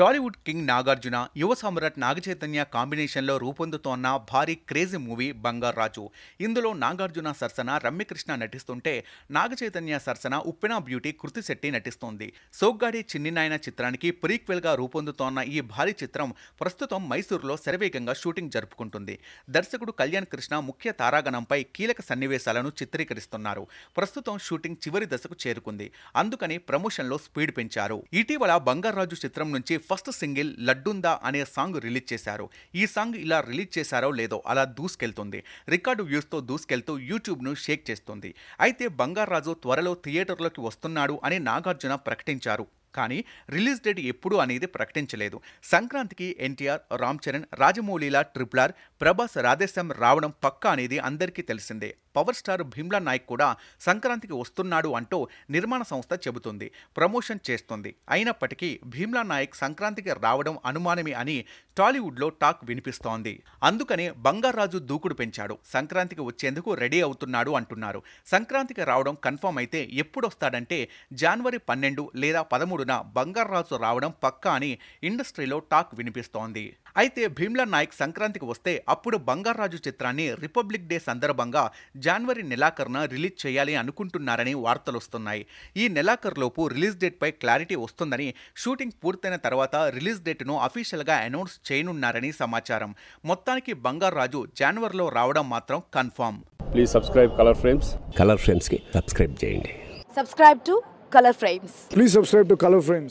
Tollywood king Nagarjuna యువ సమ్రాట్ నాగచైతన్య కాంబినేషన్లో రూపొందుతోన్న భారీ క్రేజీ మూవీ బంగారు రాజు ఇందులో నాగార్జున సరసన రమ్యకృష్ణ నటిస్తుంటే నాగచైతన్య సరసన ఉప్పెనా బ్యూటీ కృతిశెట్టి నటిస్తోంది సోగ్గాడి చిన్నినాయన చిత్రానికి ప్రీక్వెల్గా రూపొందుతోన్న ఈ భారీ చిత్రం ప్రస్తుతం మైసూరులో శరవేగంగా షూటింగ్ జరుపుకుంటుంది దర్శకుడు కళ్యాణ్ కృష్ణ ముఖ్య తారాగణంపై కీలక సన్నివేశాలను చిత్రీకరిస్తున్నారు ప్రస్తుతం షూటింగ్ చివరి దశకు చేరుకుంది అందుకని ప్రమోషన్లో స్పీడ్ పెంచారు ఇటీవల బంగారాజు చిత్రం నుంచి ఫస్ట్ సింగిల్ లడ్డుందా అనే సాంగ్ రిలీజ్ చేశారు ఈ సాంగ్ ఇలా రిలీజ్ చేశారో లేదో అలా దూసుకెళ్తుంది రికార్డు వ్యూస్తో దూసుకెళ్తూ యూట్యూబ్ను షేక్ చేస్తుంది అయితే బంగారాజు త్వరలో థియేటర్లోకి వస్తున్నాడు అని నాగార్జున ప్రకటించారు కానీ రిలీజ్ డేట్ ఎప్పుడు అనేది ప్రకటించలేదు సంక్రాంతికి ఎన్టీఆర్ రామ్ చరణ్ రాజమౌళిలా ట్రిపులార్ ప్రభాస్ రాధేశ్యాం రావడం పక్కా అనేది అందరికీ తెలిసిందే పవర్ స్టార్ భీమ్లా నాయక్ కూడా సంక్రాంతికి వస్తున్నాడు అంటూ నిర్మాణ సంస్థ చెబుతుంది ప్రమోషన్ చేస్తుంది అయినప్పటికీ భీమ్లా నాయక్ సంక్రాంతికి రావడం అనుమానమే అని టాలీవుడ్లో టాక్ వినిపిస్తోంది అందుకనే బంగారాజు దూకుడు పెంచాడు సంక్రాంతికి వచ్చేందుకు రెడీ అవుతున్నాడు అంటున్నారు సంక్రాంతికి రావడం కన్ఫర్మ్ అయితే ఎప్పుడొస్తాడంటే జనవరి పన్నెండు లేదా పదమూడున బంగారాజు రావడం పక్కా అని ఇండస్ట్రీలో టాక్ వినిపిస్తోంది అయితే భీమ్లా నాయక్ సంక్రాంతికి వస్తే అప్పుడు బంగారాజు చిత్రాన్ని రిపబ్లిక్ డే సందర్భంగా జనవరి నెలాఖరున రిలీజ్ చేయాలి అనుకుంటున్నారని వార్తలొస్తున్నాయి ఈ నెలాఖరులోపు రిలీజ్ డేట్పై క్లారిటీ వస్తుందని షూటింగ్ పూర్తయిన తర్వాత రిలీజ్ డేట్ను అఫీషియల్గా అనౌన్స్ చేయనున్నారని సమాచారం మొత్తానికి బంగారు రాజు జనవరిలో రావడం మాత్రం confirm please subscribe Colour Frames Colour ఫ్రేమ్స్కి సబ్స్క్రైబ్ చేయండి subscribe to Colour Frames please subscribe to Colour frames